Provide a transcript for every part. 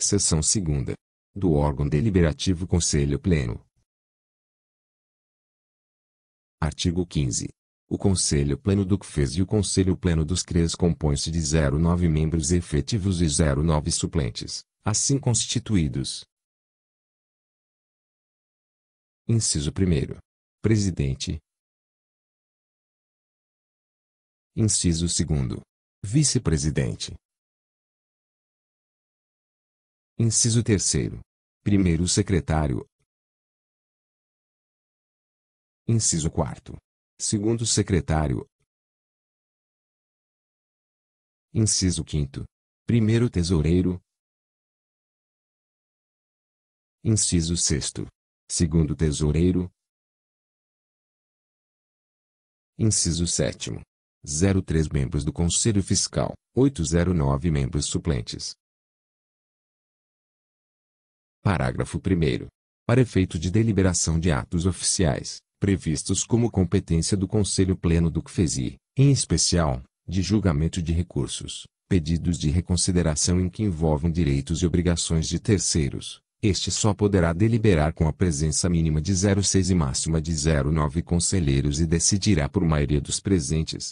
Seção segunda. Do órgão deliberativo Conselho Pleno. Artigo 15. O Conselho Pleno do CFES e o Conselho Pleno dos CRES compõem-se de 09 membros efetivos e 09 suplentes, assim constituídos. Inciso 1. Presidente. Inciso 2. Vice-presidente. Inciso terceiro. Primeiro secretário. Inciso quarto. Segundo secretário. Inciso quinto. Primeiro tesoureiro. Inciso sexto. Segundo tesoureiro. Inciso sétimo. 03 membros do Conselho Fiscal, 809 membros suplentes, Parágrafo 1. Para efeito de deliberação de atos oficiais, previstos como competência do Conselho Pleno do CFESI, em especial, de julgamento de recursos, pedidos de reconsideração em que envolvam direitos e obrigações de terceiros, este só poderá deliberar com a presença mínima de 0,6 e máxima de 0,9 conselheiros e decidirá por maioria dos presentes.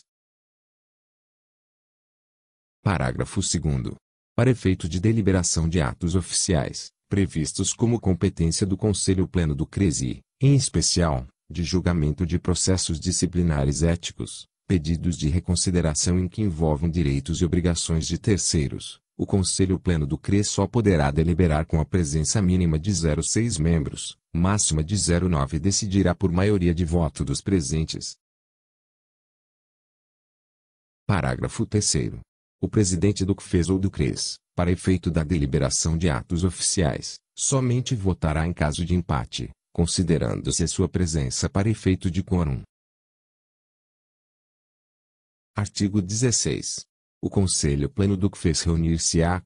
Parágrafo 2. Para efeito de deliberação de atos oficiais, previstos como competência do Conselho Pleno do CRESI, em especial, de julgamento de processos disciplinares éticos, pedidos de reconsideração em que envolvam direitos e obrigações de terceiros. O Conselho Pleno do CRES só poderá deliberar com a presença mínima de 0,6 membros, máxima de 0,9 e decidirá por maioria de voto dos presentes. Parágrafo 3 O presidente do CFES ou do CRES, para efeito da deliberação de atos oficiais, somente votará em caso de empate, considerando-se a sua presença para efeito de quórum. Artigo 16. O Conselho Pleno do que fez reunir-se a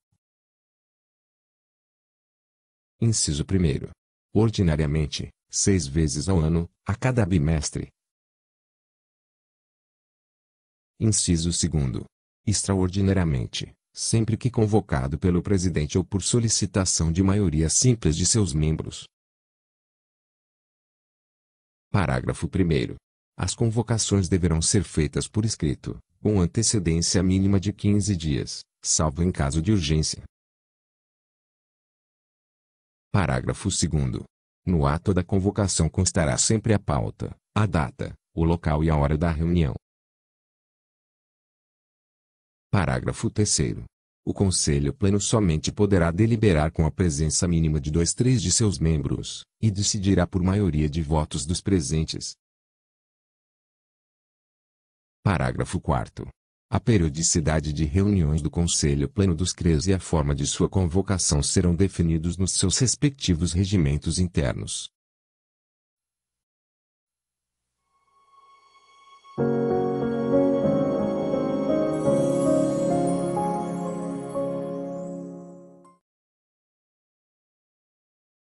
Inciso 1. Ordinariamente, seis vezes ao ano, a cada bimestre. Inciso 2. Extraordinariamente, sempre que convocado pelo presidente ou por solicitação de maioria simples de seus membros. Parágrafo 1. As convocações deverão ser feitas por escrito, com antecedência mínima de 15 dias, salvo em caso de urgência. Parágrafo 2. No ato da convocação constará sempre a pauta, a data, o local e a hora da reunião. Parágrafo 3 O Conselho Pleno somente poderá deliberar com a presença mínima de dois três de seus membros, e decidirá por maioria de votos dos presentes. Parágrafo 4 a periodicidade de reuniões do Conselho Pleno dos CREs e a forma de sua convocação serão definidos nos seus respectivos regimentos internos.